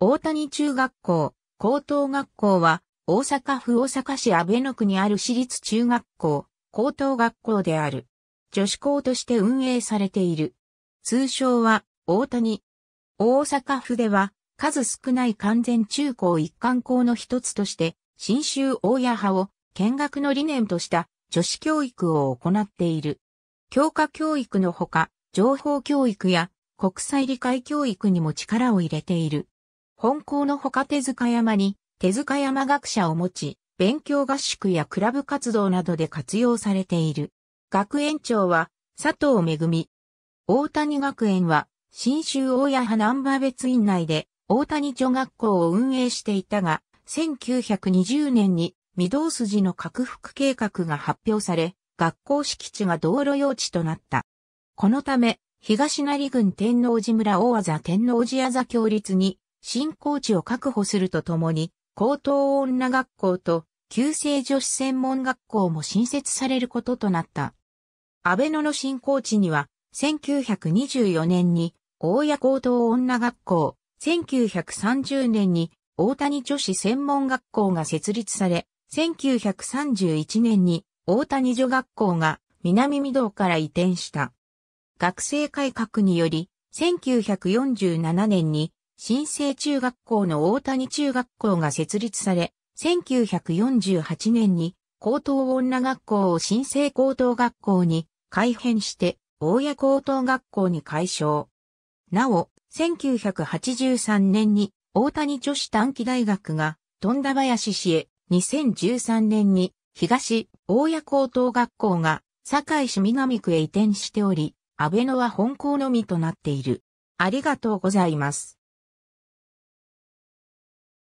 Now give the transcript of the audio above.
大谷中学校、高等学校は、大阪府大阪市安倍野区にある私立中学校、高等学校である。女子校として運営されている。通称は、大谷。大阪府では、数少ない完全中高一貫校の一つとして、新州大谷派を見学の理念とした女子教育を行っている。教科教育のほか、情報教育や国際理解教育にも力を入れている。本校の他手塚山に、手塚山学者を持ち、勉強合宿やクラブ活動などで活用されている。学園長は、佐藤恵。大谷学園は、新州大谷派南波別院内で、大谷女学校を運営していたが、1920年に、御堂筋の拡幅計画が発表され、学校敷地が道路用地となった。このため、東成郡天王寺村大和天王寺あ座協立に新校地を確保するとともに、高等女学校と旧制女子専門学校も新設されることとなった。安倍野の新校地には、1924年に大谷高等女学校、1930年に大谷女子専門学校が設立され、1931年に大谷女学校が南御堂から移転した。学生改革により、1947年に新生中学校の大谷中学校が設立され、1948年に高等女学校を新生高等学校に改編して、大谷高等学校に改称。なお、1983年に大谷女子短期大学が富田林市へ、2013年に東大谷高等学校が堺市南区へ移転しており、安倍野は本校のみとなっている。ありがとうございます。